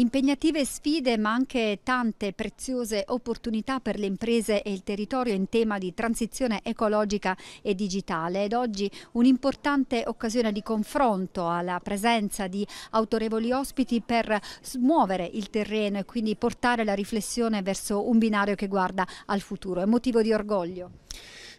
Impegnative sfide ma anche tante preziose opportunità per le imprese e il territorio in tema di transizione ecologica e digitale ed oggi un'importante occasione di confronto alla presenza di autorevoli ospiti per smuovere il terreno e quindi portare la riflessione verso un binario che guarda al futuro. È motivo di orgoglio.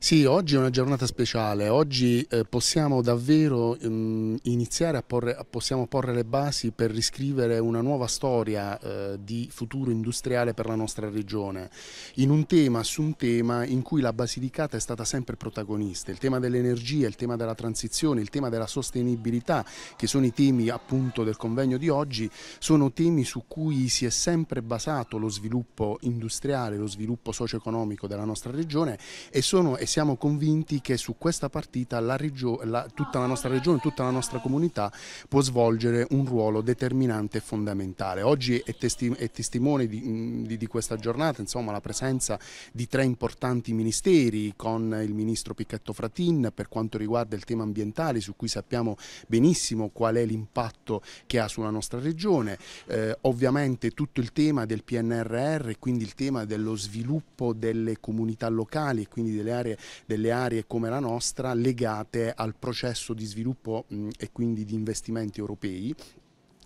Sì, oggi è una giornata speciale, oggi eh, possiamo davvero mh, mm, iniziare a porre, a, porre le basi per riscrivere una nuova storia eh, di futuro industriale per la nostra regione, in un tema, su un tema in cui la Basilicata è stata sempre protagonista, il tema dell'energia, il tema della transizione, il tema della sostenibilità, che sono i temi appunto del convegno di oggi, sono temi su cui si è sempre basato lo sviluppo industriale, lo sviluppo socio-economico della nostra regione e sono e siamo convinti che su questa partita la la, tutta la nostra regione, tutta la nostra comunità può svolgere un ruolo determinante e fondamentale. Oggi è, testi è testimone di, mm, di, di, questa giornata insomma, la presenza di tre importanti ministeri con il ministro Picchetto Fratin per quanto riguarda il tema ambientale su cui sappiamo benissimo qual è l'impatto che ha sulla nostra regione, eh, ovviamente tutto il tema del PNRR e quindi il tema dello sviluppo delle comunità locali e quindi delle aree delle aree come la nostra legate al processo di sviluppo mh, mm, e quindi di investimenti europei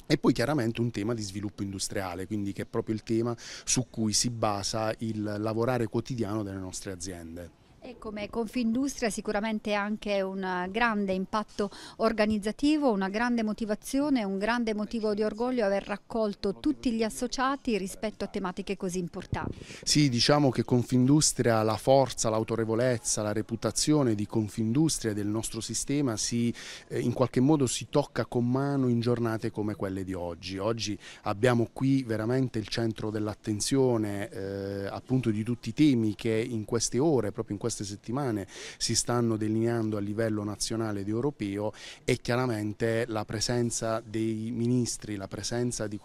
e poi chiaramente un tema di sviluppo industriale, quindi che è proprio il tema su cui si basa il lavorare quotidiano delle nostre aziende. E come Confindustria sicuramente anche un grande impatto organizzativo, una grande motivazione, un grande motivo di orgoglio aver raccolto tutti gli associati rispetto a tematiche così importanti. Sì, diciamo che Confindustria, la forza, l'autorevolezza, la reputazione di Confindustria e del nostro sistema si, eh, in qualche modo si tocca con mano in giornate come quelle di oggi. Oggi abbiamo qui veramente il centro dell'attenzione eh, appunto di tutti i temi che in queste ore, proprio in queste queste settimane si stanno delineando a livello nazionale ed europeo e chiaramente la presenza dei ministri, la presenza di,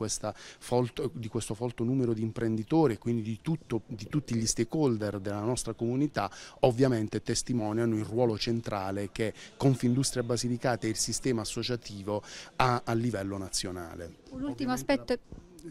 folto, di questo folto numero di imprenditori e quindi di, tutto, di tutti gli stakeholder della nostra comunità ovviamente testimoniano il ruolo centrale che Confindustria Basilicata e il sistema associativo ha a livello nazionale. Un ultimo aspetto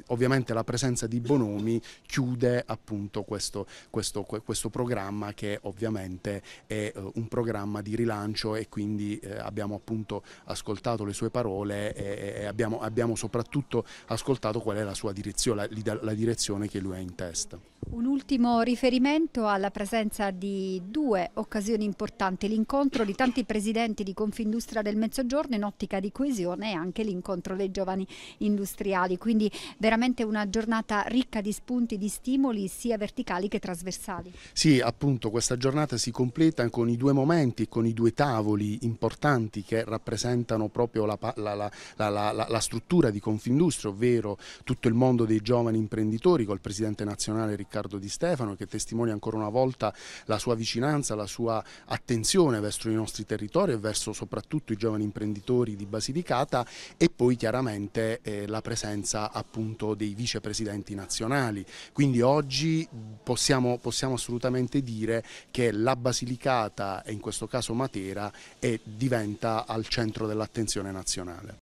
ovviamente la presenza di Bonomi chiude appunto questo, questo, questo programma che ovviamente è uh, un programma di rilancio e quindi eh, abbiamo appunto ascoltato le sue parole e, e abbiamo, abbiamo, soprattutto ascoltato qual è la sua direzione, la, la direzione che lui ha in testa. Un ultimo riferimento alla presenza di due occasioni importanti, l'incontro di tanti presidenti di Confindustria del Mezzogiorno in ottica di coesione e anche l'incontro dei giovani industriali, quindi veramente una giornata ricca di spunti, di stimoli sia verticali che trasversali. Sì, appunto questa giornata si completa con i due momenti, con i due tavoli importanti che rappresentano proprio la, la, la, la struttura di Confindustria, ovvero tutto il mondo dei giovani imprenditori col presidente nazionale Riccardo Di Stefano che testimonia ancora una volta la sua vicinanza, la sua attenzione verso i nostri territori e verso soprattutto i giovani imprenditori di Basilicata e poi chiaramente eh, la presenza appunto appunto dei vicepresidenti nazionali, quindi oggi possiamo, possiamo assolutamente dire che la Basilicata e in questo caso Matera è, diventa al centro dell'attenzione nazionale.